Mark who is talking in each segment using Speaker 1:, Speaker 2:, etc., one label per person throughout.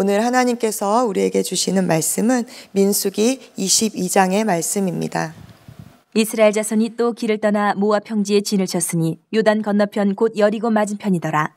Speaker 1: 오늘 하나님께서 우리에게 주시는 말씀은 민수기 22장의
Speaker 2: 말씀입니다. 이스라엘 자손이 또 길을 떠나 모압 평지에 진을 쳤으니 요단 건너편 곧 여리고 맞은편이더라.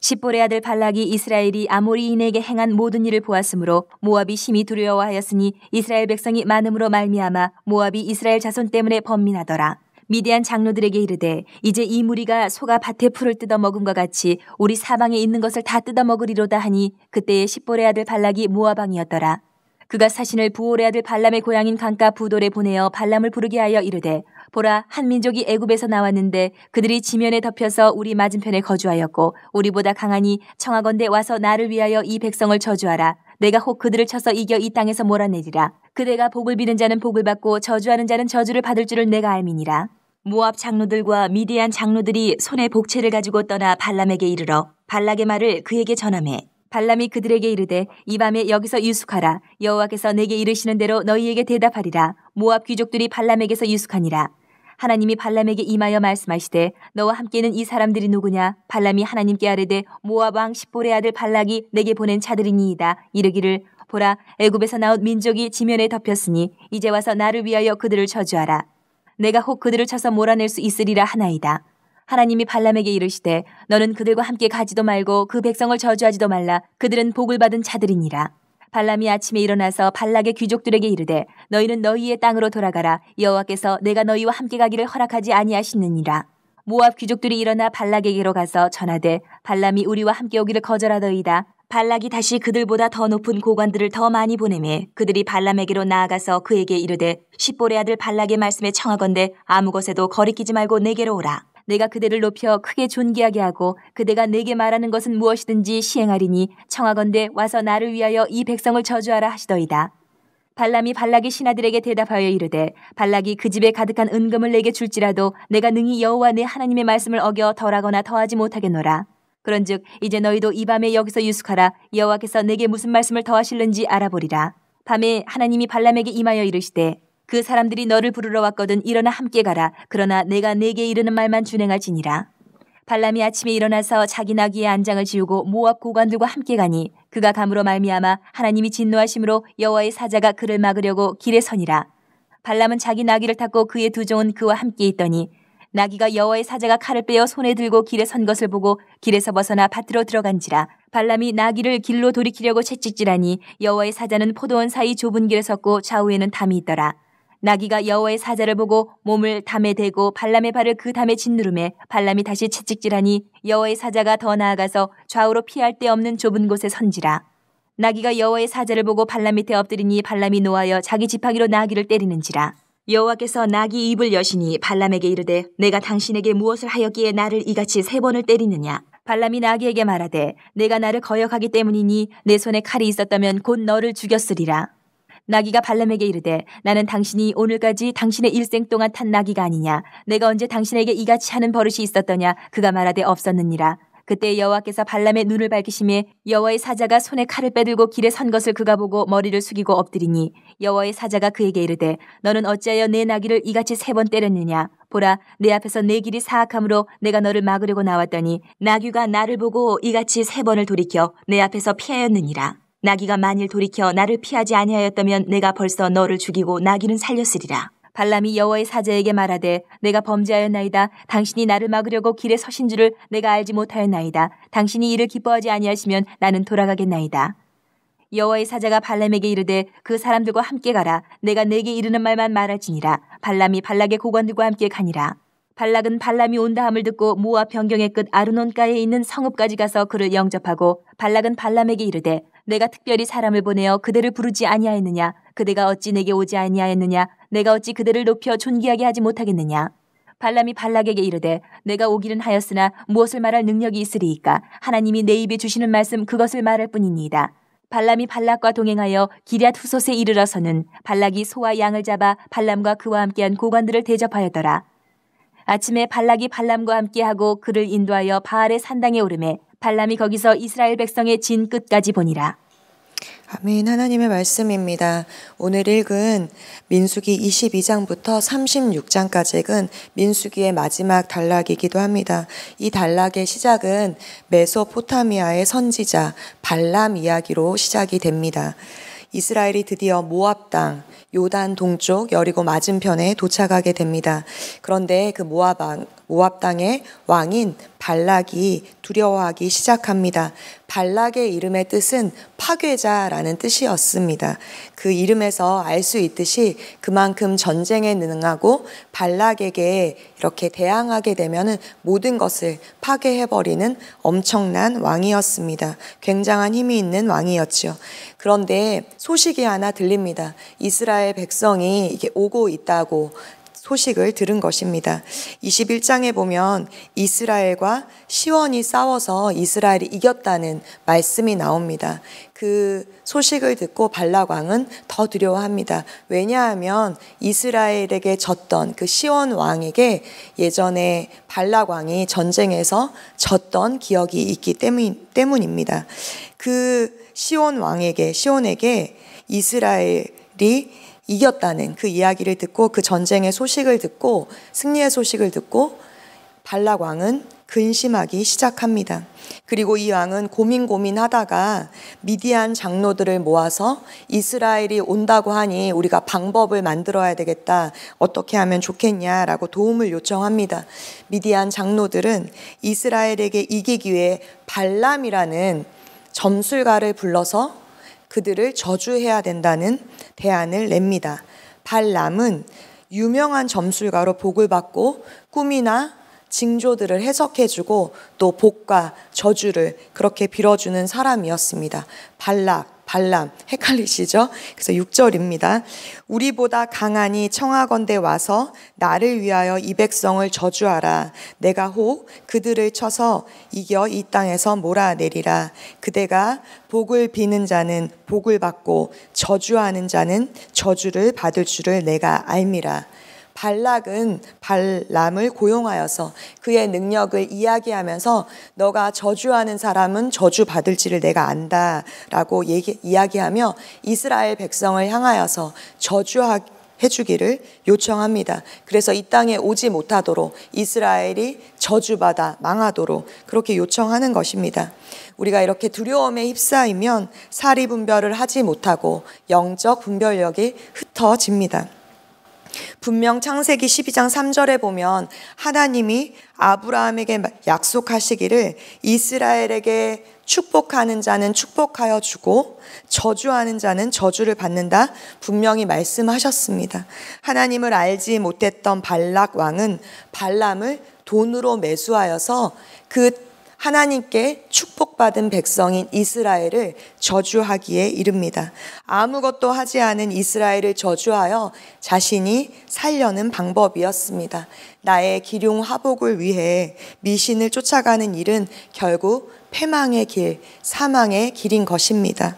Speaker 2: 십볼의 아들 발락이 이스라엘이 아모리인에게 행한 모든 일을 보았으므로 모압이 심히 두려워하였으니 이스라엘 백성이 많음으로 말미암아 모압이 이스라엘 자손 때문에 범민하더라. 미디안 장로들에게 이르되 이제 이 무리가 소가 밭에 풀을 뜯어 먹음과 같이 우리 사방에 있는 것을 다 뜯어 먹으리로다 하니 그때의 십볼의 아들 발락이 모아방이었더라. 그가 사신을 부올레 아들 발람의 고향인 강가 부돌에 보내어 발람을 부르게 하여 이르되 보라 한 민족이 애굽에서 나왔는데 그들이 지면에 덮여서 우리 맞은편에 거주하였고 우리보다 강하니 청하건대 와서 나를 위하여 이 백성을 저주하라 내가 혹 그들을 쳐서 이겨 이 땅에서 몰아내리라. 그대가 복을 비는 자는 복을 받고 저주하는 자는 저주를 받을 줄을 내가 알미니라. 모압 장로들과 미디안 장로들이 손에 복채를 가지고 떠나 발람에게 이르러 발락의 말을 그에게 전함해 발람이 그들에게 이르되 이 밤에 여기서 유숙하라 여호와께서 내게 이르시는 대로 너희에게 대답하리라 모압 귀족들이 발람에게서 유숙하니라 하나님이 발람에게 임하여 말씀하시되 너와 함께는 이 사람들이 누구냐 발람이 하나님께 아뢰되 모압 왕 십볼의 아들 발락이 내게 보낸 자들이니이다 이르기를 보라 애굽에서 나온 민족이 지면에 덮였으니 이제 와서 나를 위하여 그들을 저주하라 내가 혹 그들을 쳐서 몰아낼 수 있으리라 하나이다 하나님이 발람에게 이르시되 너는 그들과 함께 가지도 말고 그 백성을 저주하지도 말라 그들은 복을 받은 자들이니라 발람이 아침에 일어나서 발락의 귀족들에게 이르되 너희는 너희의 땅으로 돌아가라 여호와께서 내가 너희와 함께 가기를 허락하지 아니하시느니라 모압 귀족들이 일어나 발락에게로 가서 전하되 발람이 우리와 함께 오기를 거절하더이다 발락이 다시 그들보다 더 높은 고관들을 더 많이 보내매 그들이 발람에게로 나아가서 그에게 이르되 십보레 아들 발락의 말씀에 청하건대 아무 곳에도 거리끼지 말고 내게로 오라 내가 그대를 높여 크게 존귀하게 하고 그대가 내게 말하는 것은 무엇이든지 시행하리니 청하건대 와서 나를 위하여 이 백성을 저주하라 하시더이다. 발람이 발락의 신하들에게 대답하여 이르되 발락이 그 집에 가득한 은금을 내게 줄지라도 내가 능히 여호와 내 하나님의 말씀을 어겨 덜하거나 더하지 못하겠노라. 그런즉 이제 너희도 이 밤에 여기서 유숙하라 여호와께서 내게 무슨 말씀을 더하실는지 알아보리라. 밤에 하나님이 발람에게 임하여 이르시되 그 사람들이 너를 부르러 왔거든 일어나 함께 가라. 그러나 내가 내게 이르는 말만 준행할지니라. 발람이 아침에 일어나서 자기 나귀의 안장을 지우고 모압 고관들과 함께 가니 그가 감으로 말미암아 하나님이 진노하심으로 여호와의 사자가 그를 막으려고 길에 서니라. 발람은 자기 나귀를 탔고 그의 두 종은 그와 함께 있더니 나귀가 여호와의 사자가 칼을 빼어 손에 들고 길에 선 것을 보고 길에서 벗어나 밭으로 들어간지라 발람이 나귀를 길로 돌이키려고 채찍질하니 여호와의 사자는 포도원 사이 좁은 길에 섰고 좌우에는 담이 있더라. 나귀가 여호와의 사자를 보고 몸을 담에 대고 발람의 발을 그 담에 짓누름에 발람이 다시 채찍질하니 여호와의 사자가 더 나아가서 좌우로 피할 데 없는 좁은 곳에 선지라. 나귀가 여호와의 사자를 보고 발람 밑에 엎드리니 발람이 노하여 자기 지팡이로 나귀를 때리는지라. 여호와께서 나귀 입을 여시니 발람에게 이르되 내가 당신에게 무엇을 하였기에 나를 이같이 세 번을 때리느냐. 발람이 나귀에게 말하되 내가 나를 거역하기 때문이니 내 손에 칼이 있었다면 곧 너를 죽였으리라. 나귀가 발람에게 이르되 나는 당신이 오늘까지 당신의 일생 동안 탄 나귀가 아니냐 내가 언제 당신에게 이같이 하는 버릇이 있었더냐 그가 말하되 없었느니라 그때 여호와께서 발람의 눈을 밝히심에 여호와의 사자가 손에 칼을 빼들고 길에 선 것을 그가 보고 머리를 숙이고 엎드리니 여호와의 사자가 그에게 이르되 너는 어찌하여 내 나귀를 이같이 세 번 때렸느냐 보라 내 앞에서 내 길이 사악함으로 내가 너를 막으려고 나왔더니 나귀가 나를 보고 이같이 세 번을 돌이켜 내 앞에서 피하였느니라 나귀가 만일 돌이켜 나를 피하지 아니하였다면 내가 벌써 너를 죽이고 나귀는 살렸으리라. 발람이 여호와의 사자에게 말하되 내가 범죄하였나이다. 당신이 나를 막으려고 길에 서신 줄을 내가 알지 못하였나이다. 당신이 이를 기뻐하지 아니하시면 나는 돌아가겠나이다. 여호와의 사자가 발람에게 이르되 그 사람들과 함께 가라. 내가 내게 이르는 말만 말할지니라. 발람이 발락의 고관들과 함께 가니라. 발락은 발람이 온다함을 듣고 모아 변경의 끝 아르논가에 있는 성읍까지 가서 그를 영접하고 발락은 발람에게 이르되 내가 특별히 사람을 보내어 그대를 부르지 아니하였느냐 그대가 어찌 내게 오지 아니하였느냐 내가 어찌 그대를 높여 존귀하게 하지 못하겠느냐 발람이 발락에게 이르되 내가 오기는 하였으나 무엇을 말할 능력이 있으리이까 하나님이 내 입에 주시는 말씀 그것을 말할 뿐이니이다. 발람이 발락과 동행하여 기럇 후솥에 이르러서는 발락이 소와 양을 잡아 발람과 그와 함께한 고관들을 대접하였더라. 아침에 발락이 발람과 함께하고 그를 인도하여 바알의 산당에 오르매 발람이 거기서 이스라엘 백성의 진 끝까지 보니라.
Speaker 1: 아멘 하나님의 말씀입니다. 오늘 읽은 민수기 22장부터 36장까지는 민수기의 마지막 단락이기도 합니다. 이 단락의 시작은 메소포타미아의 선지자 발람 이야기로 시작이 됩니다. 이스라엘이 드디어 모압 땅 요단 동쪽 여리고 맞은편에 도착하게 됩니다. 그런데 그 모압 모압 당의 왕인 발락이 두려워하기 시작합니다. 발락의 이름의 뜻은 파괴자라는 뜻이었습니다. 그 이름에서 알 수 있듯이 그만큼 전쟁에 능하고 발락에게 이렇게 대항하게 되면 모든 것을 파괴해버리는 엄청난 왕이었습니다. 굉장한 힘이 있는 왕이었죠. 그런데 소식이 하나 들립니다. 이스라엘 백성이 이게 오고 있다고 소식을 들은 것입니다. 21장에 보면 이스라엘과 시원이 싸워서 이스라엘이 이겼다는 말씀이 나옵니다. 그 소식을 듣고 발라왕은 더 두려워합니다. 왜냐하면 이스라엘에게 졌던 그 시원 왕에게 예전에 발라왕이 전쟁에서 졌던 기억이 있기 때문, 때문입니다. 그 시온 왕에게 시온에게 이스라엘이 이겼다는 그 이야기를 듣고 그 전쟁의 소식을 듣고 승리의 소식을 듣고 발락 왕은 근심하기 시작합니다. 그리고 이 왕은 고민 고민하다가 미디안 장로들을 모아서 이스라엘이 온다고 하니 우리가 방법을 만들어야 되겠다. 어떻게 하면 좋겠냐라고 도움을 요청합니다. 미디안 장로들은 이스라엘에게 이기기 위해 발람이라는 점술가를 불러서 그들을 저주해야 된다는 대안을 냅니다. 발람은 유명한 점술가로 복을 받고 꿈이나 징조들을 해석해주고 또 복과 저주를 그렇게 빌어주는 사람이었습니다. 발락, 발람 헷갈리시죠? 그래서 6절입니다. 우리보다 강하니 청하건대 와서 나를 위하여 이 백성을 저주하라. 내가 혹 그들을 쳐서 이겨 이 땅에서 몰아내리라. 그대가 복을 비는 자는 복을 받고 저주하는 자는 저주를 받을 줄을 내가 알미라. 발락은 발람을 고용하여서 그의 능력을 이야기하면서 너가 저주하는 사람은 저주받을지를 내가 안다 라고 이야기하며 이스라엘 백성을 향하여서 저주하기 해주기를 요청합니다. 그래서 이 땅에 오지 못하도록 이스라엘이 저주받아 망하도록 그렇게 요청하는 것입니다. 우리가 이렇게 두려움에 휩싸이면 사리분별을 하지 못하고 영적 분별력이 흩어집니다. 분명 창세기 12장 3절에 보면 하나님이 아브라함에게 약속하시기를 이스라엘에게 축복하는 자는 축복하여 주고 저주하는 자는 저주를 받는다 분명히 말씀하셨습니다. 하나님을 알지 못했던 발락 왕은 발람을 돈으로 매수하여서 그 하나님께 축복 축복받은 백성인 이스라엘을 저주하기에 이릅니다. 아무것도 하지 않은 이스라엘을 저주하여 자신이 살려는 방법이었습니다. 나의 기룡 화복을 위해 미신을 쫓아가는 일은 결국 패망의 길, 사망의 길인 것입니다.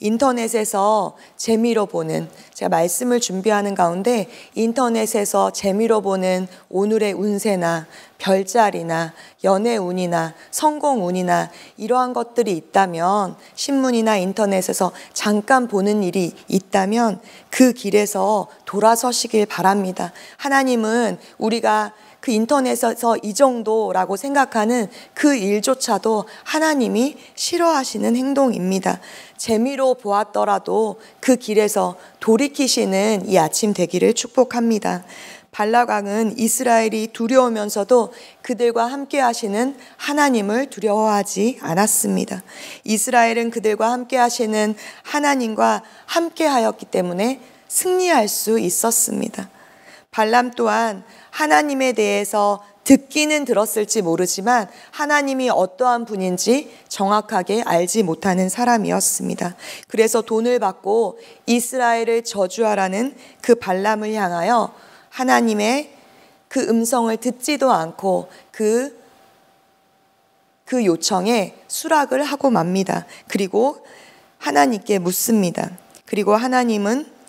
Speaker 1: 인터넷에서 재미로 보는 제가 말씀을 준비하는 가운데 인터넷에서 재미로 보는 오늘의 운세나 별자리나 연애 운이나 성공 운이나 이러한 것들이 있다면 신문이나 인터넷에서 잠깐 보는 일이 있다면 그 길에서 돌아서시길 바랍니다. 하나님은 우리가 그 인터넷에서 이 정도라고 생각하는 그 일조차도 하나님이 싫어하시는 행동입니다. 재미로 보았더라도 그 길에서 돌이키시는 이 아침 되기를 축복합니다. 발라광은 이스라엘이 두려우면서도 그들과 함께 하시는 하나님을 두려워하지 않았습니다. 이스라엘은 그들과 함께 하시는 하나님과 함께 하였기 때문에 승리할 수 있었습니다. 발람 또한 하나님에 대해서 듣기는 들었을지 모르지만 하나님이 어떠한 분인지 정확하게 알지 못하는 사람이었습니다. 그래서 돈을 받고 이스라엘을 저주하라는 그 발람을 향하여 하나님의 그 음성을 듣지도 않고 그, 그 요청에 수락을 하고 맙니다. 그리고 하나님께 묻습니다. 그리고 하나님은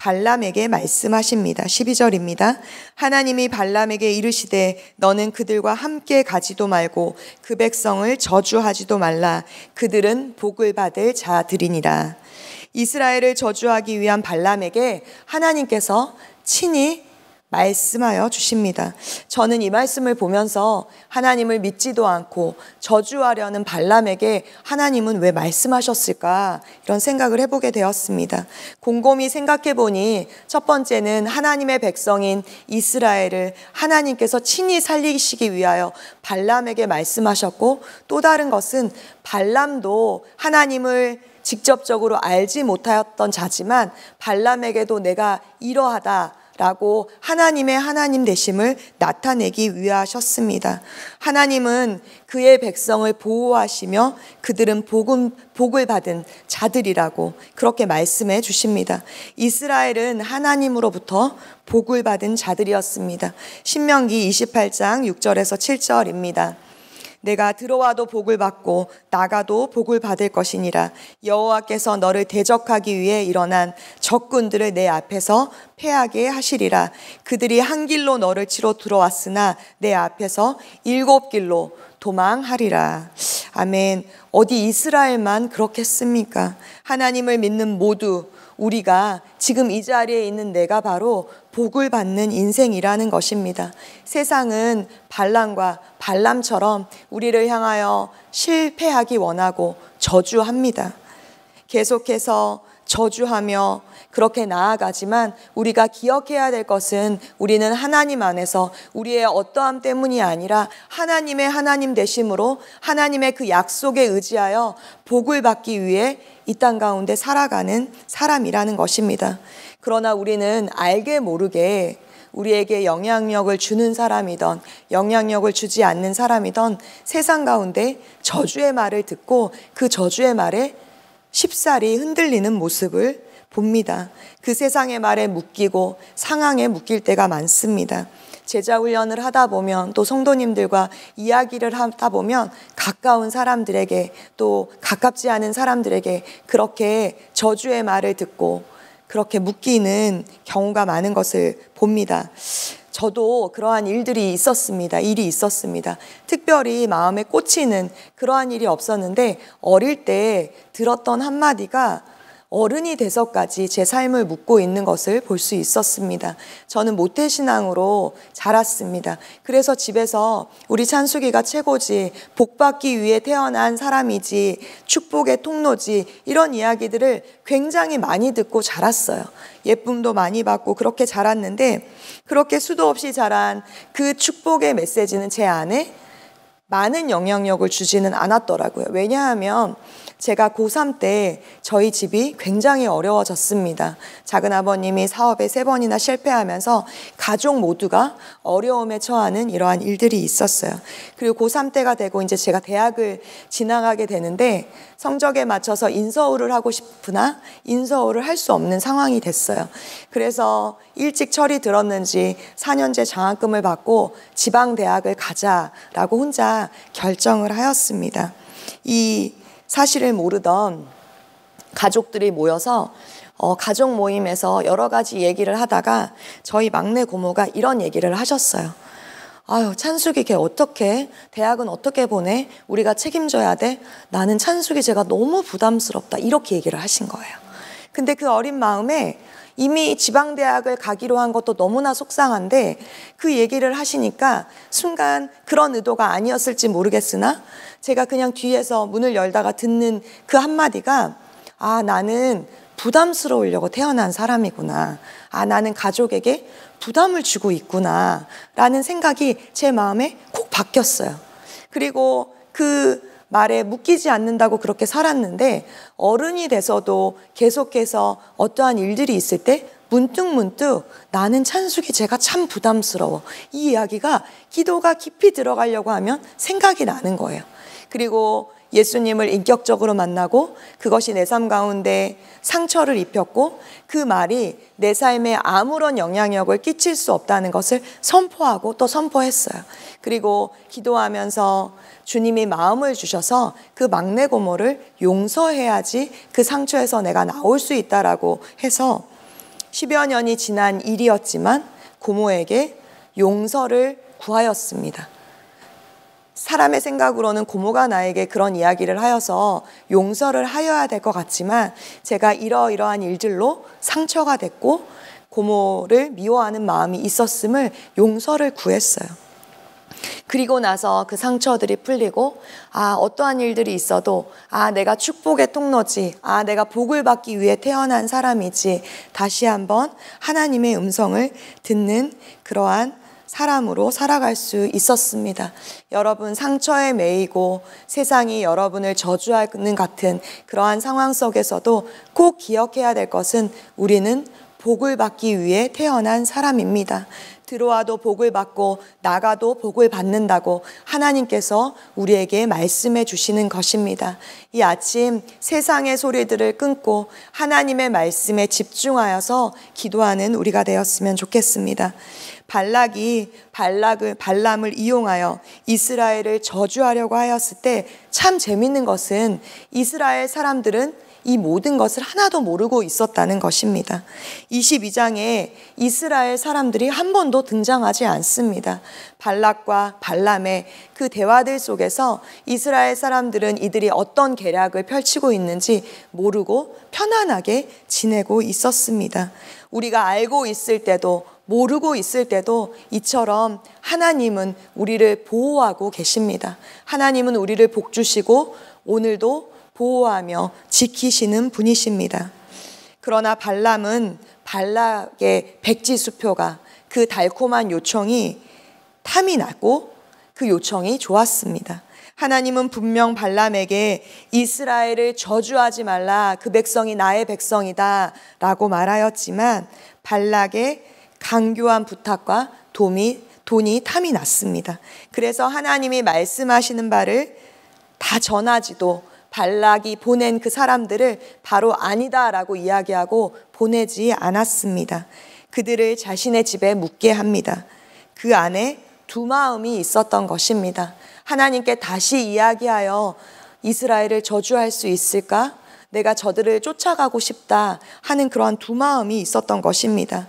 Speaker 1: 발람에게 말씀하십니다. 12절입니다. 하나님이 발람에게 이르시되 너는 그들과 함께 가지도 말고 그 백성을 저주하지도 말라. 그들은 복을 받을 자들이니라. 이스라엘을 저주하기 위한 발람에게 하나님께서 친히 말씀하여 주십니다. 저는 이 말씀을 보면서 하나님을 믿지도 않고 저주하려는 발람에게 하나님은 왜 말씀하셨을까 이런 생각을 해보게 되었습니다. 곰곰이 생각해 보니 첫 번째는 하나님의 백성인 이스라엘을 하나님께서 친히 살리시기 위하여 발람에게 말씀하셨고 또 다른 것은 발람도 하나님을 직접적으로 알지 못하였던 자지만 발람에게도 내가 이러하다 라고 하나님의 하나님 되심을 나타내기 위하셨습니다. 하나님은 그의 백성을 보호하시며 그들은 복음, 복을 받은 자들이라고 그렇게 말씀해 주십니다. 이스라엘은 하나님으로부터 복을 받은 자들이었습니다. 신명기 28장 6절에서 7절입니다. 내가 들어와도 복을 받고 나가도 복을 받을 것이니라. 여호와께서 너를 대적하기 위해 일어난 적군들을 내 앞에서 패하게 하시리라. 그들이 한 길로 너를 치러 들어왔으나 내 앞에서 일곱 길로 도망하리라. 아멘. 어디 이스라엘만 그렇겠습니까? 하나님을 믿는 모두 우리가 지금 이 자리에 있는 내가 바로 복을 받는 인생이라는 것입니다. 세상은 반란과 반람처럼 우리를 향하여 실패하기 원하고 저주합니다. 계속해서 저주하며 그렇게 나아가지만 우리가 기억해야 될 것은 우리는 하나님 안에서 우리의 어떠함 때문이 아니라 하나님의 하나님 되심으로 하나님의 그 약속에 의지하여 복을 받기 위해 이땅 가운데 살아가는 사람이라는 것입니다. 그러나 우리는 알게 모르게 우리에게 영향력을 주는 사람이던 영향력을 주지 않는 사람이던 세상 가운데 저주의 말을 듣고 그 저주의 말에 쉽사리 흔들리는 모습을 봅니다. 그 세상의 말에 묶이고 상황에 묶일 때가 많습니다. 제자 훈련을 하다 보면 또 성도님들과 이야기를 하다 보면 가까운 사람들에게 또 가깝지 않은 사람들에게 그렇게 저주의 말을 듣고 그렇게 묶이는 경우가 많은 것을 봅니다. 저도 그러한 일들이 있었습니다. 일이 있었습니다. 특별히 마음에 꽂히는 그러한 일이 없었는데 어릴 때 들었던 한마디가 어른이 돼서까지 제 삶을 묻고 있는 것을 볼 수 있었습니다. 저는 모태신앙으로 자랐습니다. 그래서 집에서 우리 찬숙이가 최고지, 복 받기 위해 태어난 사람이지, 축복의 통로지, 이런 이야기들을 굉장히 많이 듣고 자랐어요. 예쁨도 많이 받고 그렇게 자랐는데, 그렇게 수도 없이 자란 그 축복의 메시지는 제 안에 많은 영향력을 주지는 않았더라고요. 왜냐하면 제가 고3 때 저희 집이 굉장히 어려워졌습니다. 작은 아버님이 사업에 세 번이나 실패하면서 가족 모두가 어려움에 처하는 이러한 일들이 있었어요. 그리고 고3 때가 되고 이제 제가 대학을 진학하게 되는데 성적에 맞춰서 인서울을 하고 싶으나 인서울을 할 수 없는 상황이 됐어요. 그래서 일찍 철이 들었는지 4년제 장학금을 받고 지방대학을 가자라고 혼자 결정을 하였습니다. 이 사실을 모르던 가족들이 모여서 어, 가족 모임에서 여러 가지 얘기를 하다가 저희 막내 고모가 이런 얘기를 하셨어요. 아유, 찬숙이 걔 어떻게? 대학은 어떻게 보내? 우리가 책임져야 돼? 나는 찬숙이 제가 너무 부담스럽다. 이렇게 얘기를 하신 거예요. 근데 그 어린 마음에 이미 지방대학을 가기로 한 것도 너무나 속상한데 그 얘기를 하시니까 순간 그런 의도가 아니었을지 모르겠으나 제가 그냥 뒤에서 문을 열다가 듣는 그 한마디가 아, 나는 부담스러우려고 태어난 사람이구나. 아, 나는 가족에게 부담을 주고 있구나. 라는 생각이 제 마음에 콕 바뀌었어요. 그리고 그 말에 묶이지 않는다고 그렇게 살았는데 어른이 돼서도 계속해서 어떠한 일들이 있을 때 문득문득 문득 나는 찬숙이 제가 참 부담스러워. 이 이야기가 기도가 깊이 들어가려고 하면 생각이 나는 거예요. 그리고 예수님을 인격적으로 만나고 그것이 내 삶 가운데 상처를 입혔고 그 말이 내 삶에 아무런 영향력을 끼칠 수 없다는 것을 선포하고 또 선포했어요. 그리고 기도하면서 주님이 마음을 주셔서 그 막내 고모를 용서해야지 그 상처에서 내가 나올 수 있다라고 해서 10여 년이 지난 일이었지만 고모에게 용서를 구하였습니다. 사람의 생각으로는 고모가 나에게 그런 이야기를 하여서 용서를 하여야 될 것 같지만 제가 이러이러한 일들로 상처가 됐고 고모를 미워하는 마음이 있었음을 용서를 구했어요. 그리고 나서 그 상처들이 풀리고 아 어떠한 일들이 있어도 아 내가 축복의 통로지 아 내가 복을 받기 위해 태어난 사람이지 다시 한번 하나님의 음성을 듣는 그러한 사람으로 살아갈 수 있었습니다. 여러분 상처에 매이고 세상이 여러분을 저주하는 같은 그러한 상황 속에서도 꼭 기억해야 될 것은 우리는 복을 받기 위해 태어난 사람입니다. 들어와도 복을 받고 나가도 복을 받는다고 하나님께서 우리에게 말씀해 주시는 것입니다. 이 아침 세상의 소리들을 끊고 하나님의 말씀에 집중하여서 기도하는 우리가 되었으면 좋겠습니다. 발락이 발락을 발람을 이용하여 이스라엘을 저주하려고 하였을 때 참 재밌는 것은 이스라엘 사람들은 이 모든 것을 하나도 모르고 있었다는 것입니다. 22장에 이스라엘 사람들이 한 번도 등장하지 않습니다. 발락과 발람의 그 대화들 속에서 이스라엘 사람들은 이들이 어떤 계략을 펼치고 있는지 모르고 편안하게 지내고 있었습니다. 우리가 알고 있을 때도 모르고 있을 때도 이처럼 하나님은 우리를 보호하고 계십니다. 하나님은 우리를 복주시고 오늘도 보호하며 지키시는 분이십니다. 그러나 발람은 발락의 백지수표가 그 달콤한 요청이 탐이 났고 그 요청이 좋았습니다. 하나님은 분명 발람에게 이스라엘을 저주하지 말라 그 백성이 나의 백성이다 라고 말하였지만 발락의 강교한 부탁과 돈이, 돈이 탐이 났습니다. 그래서 하나님이 말씀하시는 바를 다 전하지도 발락이 보낸 그 사람들을 바로 아니다라고 이야기하고 보내지 않았습니다. 그들을 자신의 집에 묻게 합니다. 그 안에 두 마음이 있었던 것입니다. 하나님께 다시 이야기하여 이스라엘을 저주할 수 있을까? 내가 저들을 쫓아가고 싶다 하는 그러한 두 마음이 있었던 것입니다.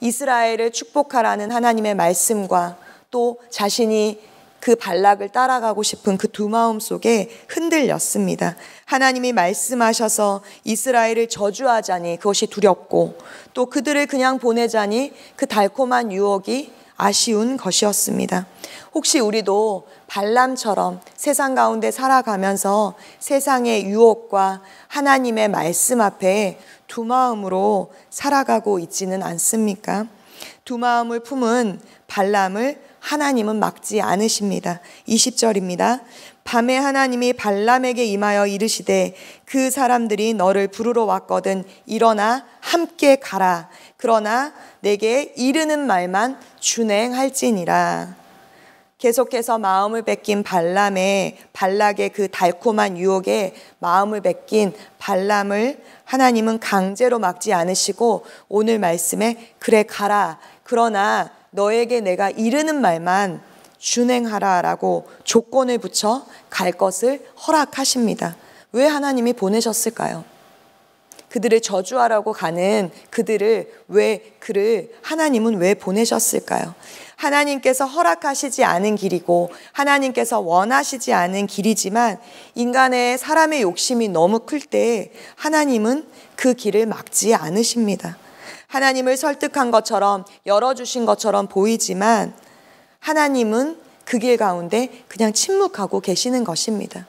Speaker 1: 이스라엘을 축복하라는 하나님의 말씀과 또 자신이 그 발락을 따라가고 싶은 그 두 마음 속에 흔들렸습니다. 하나님이 말씀하셔서 이스라엘을 저주하자니 그것이 두렵고 또 그들을 그냥 보내자니 그 달콤한 유혹이 아쉬운 것이었습니다. 혹시 우리도 발람처럼 세상 가운데 살아가면서 세상의 유혹과 하나님의 말씀 앞에 두 마음으로 살아가고 있지는 않습니까? 두 마음을 품은 발람을 하나님은 막지 않으십니다. 20절입니다. 밤에 하나님이 발람에게 임하여 이르시되 그 사람들이 너를 부르러 왔거든 일어나 함께 가라. 그러나 내게 이르는 말만 준행할지니라. 계속해서 마음을 베긴발람에 발락의 그 달콤한 유혹에 마음을 베긴 발람을 하나님은 강제로 막지 않으시고 오늘 말씀에 그래 가라 그러나 너에게 내가 이르는 말만 준행하라라고 조건을 붙여 갈 것을 허락하십니다. 왜 하나님이 보내셨을까요? 그들을 저주하라고 가는 그들을 왜 그를 하나님은 왜 보내셨을까요? 하나님께서 허락하시지 않은 길이고 하나님께서 원하시지 않은 길이지만 인간의 사람의 욕심이 너무 클 때 하나님은 그 길을 막지 않으십니다. 하나님을 설득한 것처럼 열어주신 것처럼 보이지만 하나님은 그 길 가운데 그냥 침묵하고 계시는 것입니다.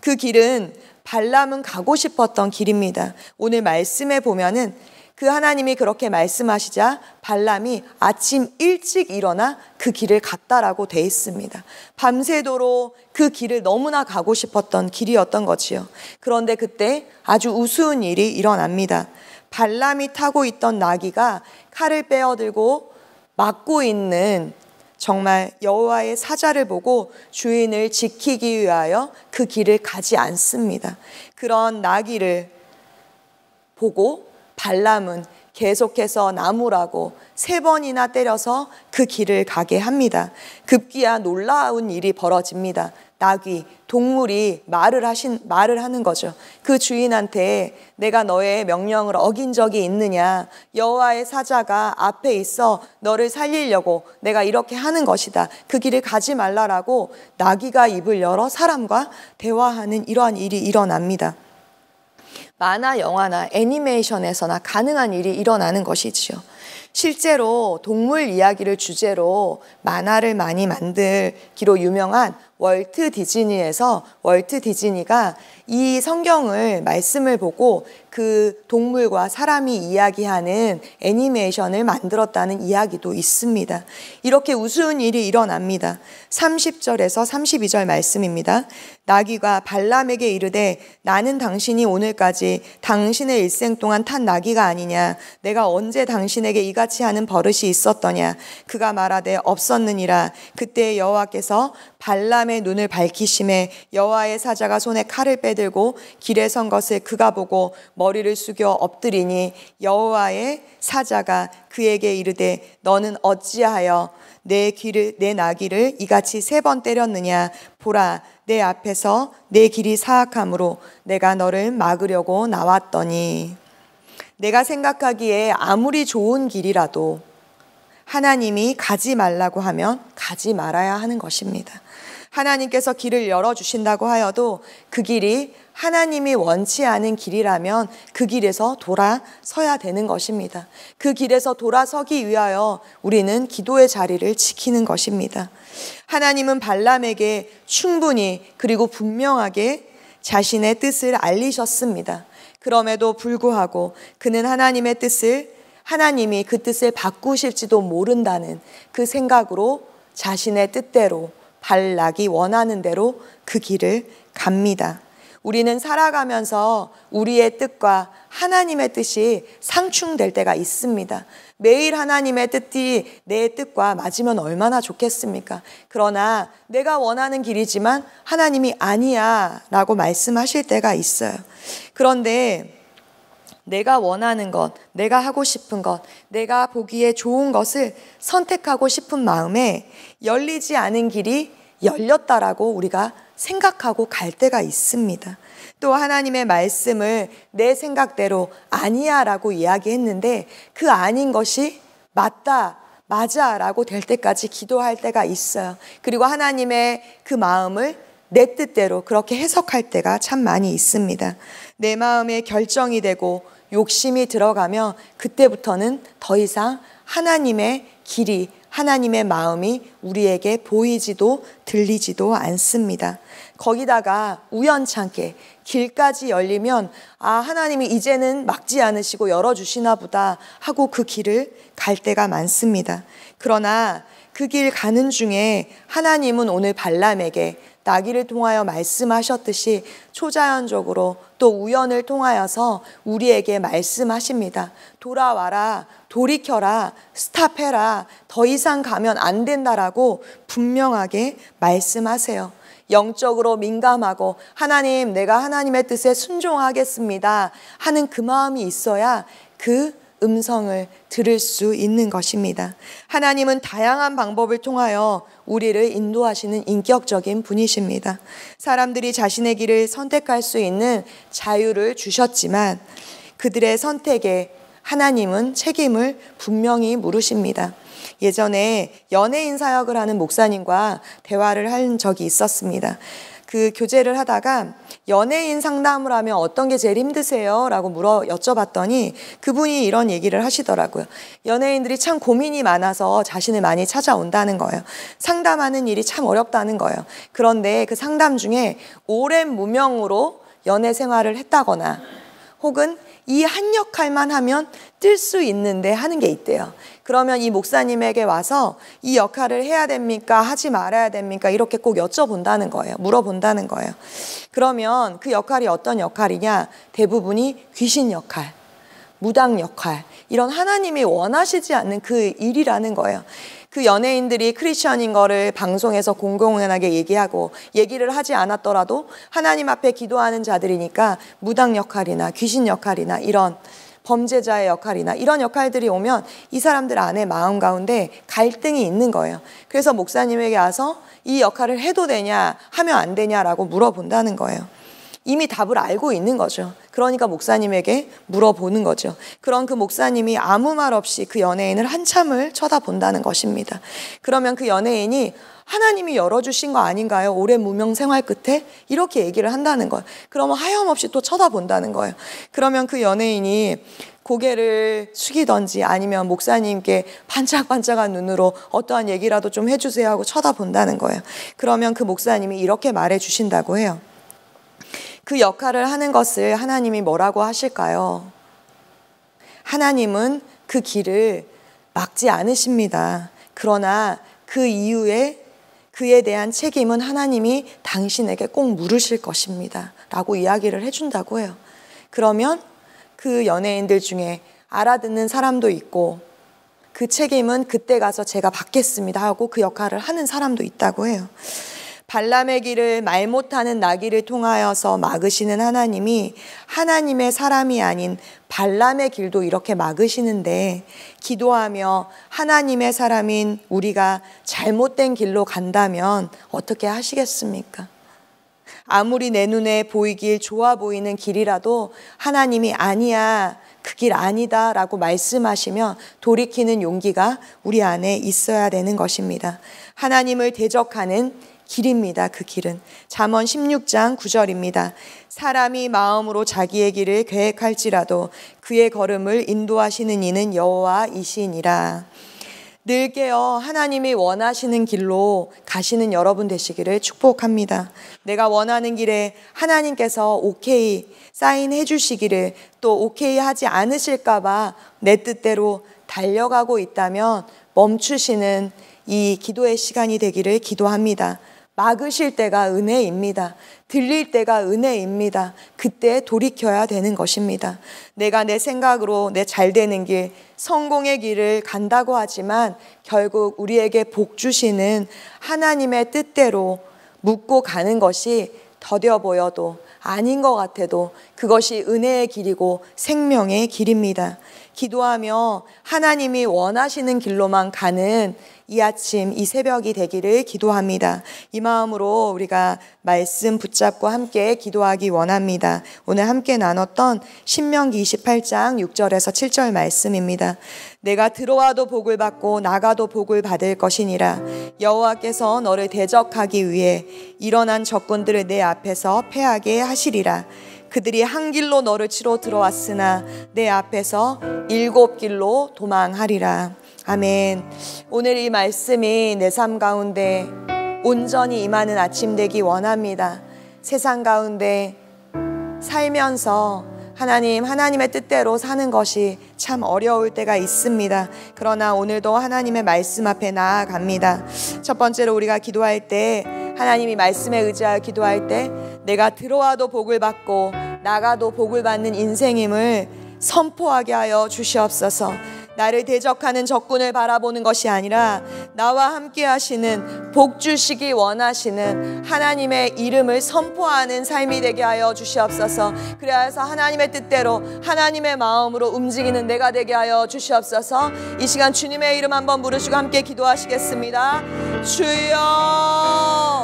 Speaker 1: 그 길은 발람은 가고 싶었던 길입니다. 오늘 말씀에 보면은 그 하나님이 그렇게 말씀하시자 발람이 아침 일찍 일어나 그 길을 갔다라고 돼 있습니다. 밤새도록 그 길을 너무나 가고 싶었던 길이었던 거지요. 그런데 그때 아주 우스운 일이 일어납니다. 발람이 타고 있던 나귀가 칼을 빼어들고 막고 있는 정말 여호와의 사자를 보고 주인을 지키기 위하여 그 길을 가지 않습니다. 그런 나귀를 보고 발람은 계속해서 나무라고 세 번이나 때려서 그 길을 가게 합니다. 급기야 놀라운 일이 벌어집니다. 낙이 동물이 말을 하신 말을 하는 거죠. 그 주인한테 내가 너의 명령을 어긴 적이 있느냐? 여호와의 사자가 앞에 있어 너를 살리려고 내가 이렇게 하는 것이다. 그 길을 가지 말라라고 나귀가 입을 열어 사람과 대화하는 이러한 일이 일어납니다. 만화, 영화나 애니메이션에서나 가능한 일이 일어나는 것이지요. 실제로 동물 이야기를 주제로 만화를 많이 만들기로 유명한 월트 디즈니에서 월트 디즈니가 이 성경을 말씀을 보고 그 동물과 사람이 이야기하는 애니메이션을 만들었다는 이야기도 있습니다. 이렇게 우스운 일이 일어납니다. 30절에서 32절 말씀입니다. 나귀가 발람에게 이르되 나는 당신이 오늘까지 당신의 일생 동안 탄 나귀가 아니냐 내가 언제 당신에게 이같이 하는 버릇이 있었더냐 그가 말하되 없었느니라 그때 여호와께서 발람의 눈을 밝히심에 여호와의 사자가 손에 칼을 빼 들고 길에 선 것을 그가 보고 머리를 숙여 엎드리니 여호와의 사자가 그에게 이르되 너는 어찌하여 내 귀를 내 나귀를 이같이 세 번 때렸느냐 보라 내 앞에서 내 길이 사악함으로 내가 너를 막으려고 나왔더니 내가 생각하기에 아무리 좋은 길이라도 하나님이 가지 말라고 하면 가지 말아야 하는 것입니다. 하나님께서 길을 열어주신다고 하여도 그 길이 하나님이 원치 않은 길이라면 그 길에서 돌아서야 되는 것입니다. 그 길에서 돌아서기 위하여 우리는 기도의 자리를 지키는 것입니다. 하나님은 발람에게 충분히 그리고 분명하게 자신의 뜻을 알리셨습니다. 그럼에도 불구하고 그는 하나님의 뜻을 하나님이 그 뜻을 바꾸실지도 모른다는 그 생각으로 자신의 뜻대로 발락이 원하는 대로 그 길을 갑니다. 우리는 살아가면서 우리의 뜻과 하나님의 뜻이 상충될 때가 있습니다. 매일 하나님의 뜻이 내 뜻과 맞으면 얼마나 좋겠습니까? 그러나 내가 원하는 길이지만 하나님이 아니야 라고 말씀하실 때가 있어요. 그런데 내가 원하는 것, 내가 하고 싶은 것, 내가 보기에 좋은 것을 선택하고 싶은 마음에 열리지 않은 길이 열렸다라고 우리가 생각하고 갈 때가 있습니다. 또 하나님의 말씀을 내 생각대로 아니야 라고 이야기했는데 그 아닌 것이 맞다, 맞아 라고 될 때까지 기도할 때가 있어요. 그리고 하나님의 그 마음을 내 뜻대로 그렇게 해석할 때가 참 많이 있습니다. 내 마음의 결정이 되고 욕심이 들어가며 그때부터는 더 이상 하나님의 길이 하나님의 마음이 우리에게 보이지도 들리지도 않습니다. 거기다가 우연찮게 길까지 열리면 아 하나님이 이제는 막지 않으시고 열어 주시나 보다 하고 그 길을 갈 때가 많습니다. 그러나 그 길 가는 중에 하나님은 오늘 발람에게 나귀를 통하여 말씀하셨듯이 초자연적으로 또 우연을 통하여서 우리에게 말씀하십니다. 돌아와라, 돌이켜라, 스탑해라, 더 이상 가면 안 된다라고 분명하게 말씀하세요. 영적으로 민감하고 하나님, 내가 하나님의 뜻에 순종하겠습니다 하는 그 마음이 있어야 그 음성을 들을 수 있는 것입니다. 하나님은 다양한 방법을 통하여 우리를 인도하시는 인격적인 분이십니다. 사람들이 자신의 길을 선택할 수 있는 자유를 주셨지만 그들의 선택에 하나님은 책임을 분명히 물으십니다. 예전에 연예인 사역을 하는 목사님과 대화를 한 적이 있었습니다. 그 교제를 하다가 연예인 상담을 하면 어떤 게 제일 힘드세요? 라고 물어 여쭤봤더니 그분이 이런 얘기를 하시더라고요. 연예인들이 참 고민이 많아서 자신을 많이 찾아온다는 거예요. 상담하는 일이 참 어렵다는 거예요. 그런데 그 상담 중에 오랜 무명으로 연애 생활을 했다거나 혹은 이 한 역할만 하면 뜰 수 있는데 하는 게 있대요. 그러면 이 목사님에게 와서 이 역할을 해야 됩니까? 하지 말아야 됩니까? 이렇게 꼭 여쭤본다는 거예요. 물어본다는 거예요. 그러면 그 역할이 어떤 역할이냐? 대부분이 귀신 역할, 무당 역할, 이런 하나님이 원하시지 않는 그 일이라는 거예요. 그 연예인들이 크리스천인 거를 방송에서 공공연하게 얘기하고 얘기를 하지 않았더라도 하나님 앞에 기도하는 자들이니까 무당 역할이나 귀신 역할이나 이런 범죄자의 역할이나 이런 역할들이 오면 이 사람들 안에 마음 가운데 갈등이 있는 거예요. 그래서 목사님에게 와서 이 역할을 해도 되냐 하면 안 되냐라고 물어본다는 거예요. 이미 답을 알고 있는 거죠. 그러니까 목사님에게 물어보는 거죠. 그런 그 목사님이 아무 말 없이 그 연예인을 한참을 쳐다본다는 것입니다. 그러면 그 연예인이 하나님이 열어주신 거 아닌가요? 오랜 무명 생활 끝에? 이렇게 얘기를 한다는 거예요. 그러면 하염없이 또 쳐다본다는 거예요. 그러면 그 연예인이 고개를 숙이던지 아니면 목사님께 반짝반짝한 눈으로 어떠한 얘기라도 좀 해주세요 하고 쳐다본다는 거예요. 그러면 그 목사님이 이렇게 말해 주신다고 해요. 그 역할을 하는 것을 하나님이 뭐라고 하실까요? 하나님은 그 길을 막지 않으십니다. 그러나 그 이후에 그에 대한 책임은 하나님이 당신에게 꼭 물으실 것입니다. 라고 이야기를 해준다고 해요. 그러면 그 연예인들 중에 알아듣는 사람도 있고 그 책임은 그때 가서 제가 받겠습니다 하고 그 역할을 하는 사람도 있다고 해요. 발람의 길을 말 못하는 나귀를 통하여서 막으시는 하나님이 하나님의 사람이 아닌 발람의 길도 이렇게 막으시는데 기도하며 하나님의 사람인 우리가 잘못된 길로 간다면 어떻게 하시겠습니까? 아무리 내 눈에 보이길 좋아 보이는 길이라도 하나님이 아니야, 그 길 아니다 라고 말씀하시면 돌이키는 용기가 우리 안에 있어야 되는 것입니다. 하나님을 대적하는 길입니다. 그 길은 잠언 16장 9절입니다. 사람이 마음으로 자기의 길을 계획할지라도 그의 걸음을 인도하시는 이는 여호와이시니라. 늘 깨어 하나님이 원하시는 길로 가시는 여러분 되시기를 축복합니다. 내가 원하는 길에 하나님께서 오케이 사인해 주시기를 또 오케이 하지 않으실까봐 내 뜻대로 달려가고 있다면 멈추시는 이 기도의 시간이 되기를 기도합니다. 막으실 때가 은혜입니다. 들릴 때가 은혜입니다. 그때 돌이켜야 되는 것입니다. 내가 내 생각으로 내 잘 되는 길, 성공의 길을 간다고 하지만 결국 우리에게 복 주시는 하나님의 뜻대로 묻고 가는 것이 더뎌 보여도 아닌 것 같아도 그것이 은혜의 길이고 생명의 길입니다. 기도하며 하나님이 원하시는 길로만 가는 이 아침, 이 새벽이 되기를 기도합니다. 이 마음으로 우리가 말씀 붙잡고 함께 기도하기 원합니다. 오늘 함께 나눴던 신명기 28장 6절에서 7절 말씀입니다. 내가 들어와도 복을 받고 나가도 복을 받을 것이니라. 여호와께서 너를 대적하기 위해 일어난 적군들을 내 앞에서 패하게 하시리라. 그들이 한 길로 너를 치러 들어왔으나 내 앞에서 일곱 길로 도망하리라. 아멘. 오늘 이 말씀이 내 삶 가운데 온전히 임하는 아침 되기 원합니다. 세상 가운데 살면서 하나님, 하나님의 뜻대로 사는 것이 참 어려울 때가 있습니다. 그러나 오늘도 하나님의 말씀 앞에 나아갑니다. 첫 번째로 우리가 기도할 때 하나님이 말씀에 의지하여 기도할 때 내가 들어와도 복을 받고 나가도 복을 받는 인생임을 선포하게 하여 주시옵소서. 나를 대적하는 적군을 바라보는 것이 아니라 나와 함께 하시는 복 주시기 원하시는 하나님의 이름을 선포하는 삶이 되게 하여 주시옵소서. 그래서 야 하나님의 뜻대로 하나님의 마음으로 움직이는 내가 되게 하여 주시옵소서. 이 시간 주님의 이름 한번 부르시고 함께 기도하시겠습니다. 주여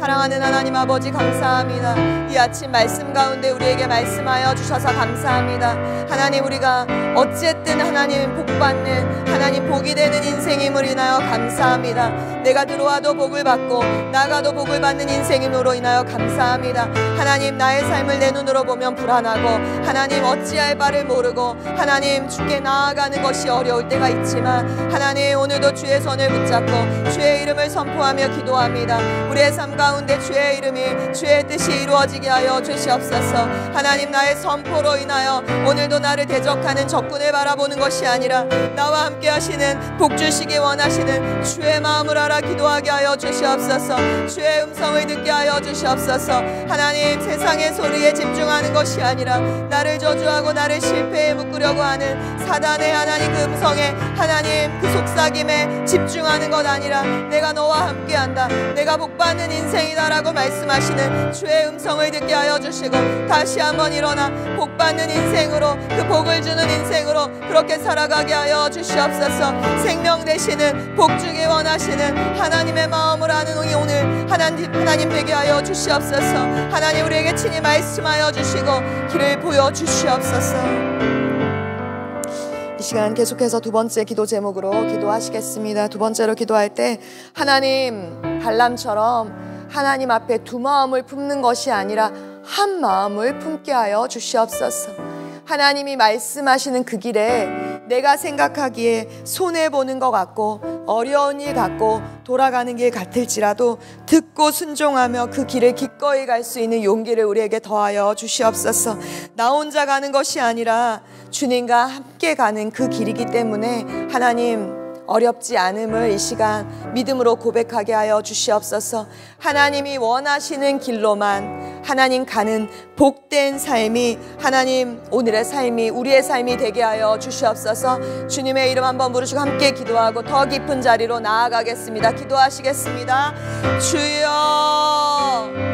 Speaker 1: 사랑하는 하나님 아버지 감사합니다. 이 아침 말씀 가운데 우리에게 말씀하여 주셔서 감사합니다. 하나님 우리가 어쨌든 하나님 복받는 하나님 복이 되는 인생임을 인하여 감사합니다. 내가 들어와도 복을 받고 나가도 복을 받는 인생임으로 인하여 감사합니다. 하나님 나의 삶을 내 눈으로 보면 불안하고 하나님 어찌할 바를 모르고 하나님 주께 나아가는 것이 어려울 때가 있지만 하나님 오늘도 주의 손을 붙잡고 주의 이름을 선포하며 기도합니다. 우리의 삶과 가운데 주의 이름이 주의 뜻이 이루어지게 하여 주시옵소서 하나님 나의 선포로 인하여 오늘도 나를 대적하는 적군을 바라보는 것이 아니라 나와 함께 하시는 복주시기 원하시는 주의 마음을 알아 기도하게 하여 주시옵소서 주의 음성을 듣게 하여 주시옵소서 하나님 세상의 소리에 집중하는 것이 아니라 나를 저주하고 나를 실패에 묶으려고 하는 사단의 하나님 그 음성에 하나님 그 속삭임에 집중하는 것 아니라 내가 너와 함께한다 내가 복받는 인생 인생이다라고 말씀하시는 주의 음성을 듣게 하여 주시고 다시 한번 일어나 복 받는 인생으로 그 복을 주는 인생으로 그렇게 살아가게 하여 주시옵소서. 생명 되시는 복 주기 원하시는 하나님의 마음을 아는 우리 오늘 하나님 하나님 되게 하여 주시옵소서. 하나님 우리에게 친히 말씀하여 주시고 길을 보여 주시옵소서. 이 시간 계속해서 두 번째 기도 제목으로 기도하시겠습니다. 두 번째로 기도할 때 하나님 발람처럼 하나님 앞에 두 마음을 품는 것이 아니라 한 마음을 품게 하여 주시옵소서. 하나님이 말씀하시는 그 길에 내가 생각하기에 손해보는 것 같고 어려운 일 같고 돌아가는 길 같을지라도 듣고 순종하며 그 길을 기꺼이 갈 수 있는 용기를 우리에게 더하여 주시옵소서. 나 혼자 가는 것이 아니라 주님과 함께 가는 그 길이기 때문에 하나님 어렵지 않음을 이 시간 믿음으로 고백하게 하여 주시옵소서 하나님이 원하시는 길로만 하나님 가는 복된 삶이 하나님 오늘의 삶이 우리의 삶이 되게 하여 주시옵소서 주님의 이름 한번 부르시고 함께 기도하고 더 깊은 자리로 나아가겠습니다 기도하시겠습니다 주여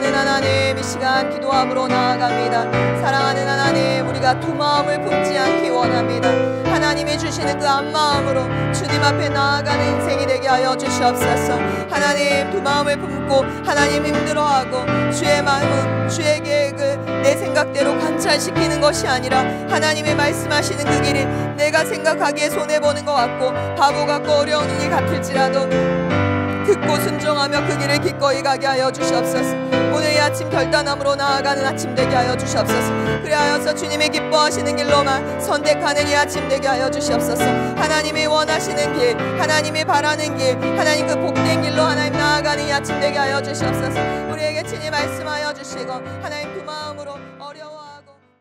Speaker 1: 사랑하는 하나님 이 시간 기도함으로 나아갑니다 사랑하는 하나님 우리가 두 마음을 품지 않기 원합니다 하나님이 주시는 그 앞마음으로 주님 앞에 나아가는 인생이 되게 하여 주시옵소서 하나님 두 마음을 품고 하나님 힘들어하고 주의 마음 주의 계획을 그 내 생각대로 관찰시키는 것이 아니라 하나님의 말씀하시는 그 길이 내가 생각하기에 손해보는 것 같고 바보 같고 어려운 일 같을지라도 듣고 순종하며 그 길을 기꺼이 가게 하여 주시옵소서 오늘 이 아침 결단함으로 나아가는 아침 되게 하여 주시옵소서 그리하여서 주님이 기뻐하시는 길로만 선택하는 이 아침 되게 하여 주시옵소서 하나님이 원하시는 길 하나님이 바라는 길 하나님 그 복된 길로 하나님 나아가는 이 아침 되게 하여 주시옵소서 우리에게 친히 말씀하여 주시고 하나님 그 마음으로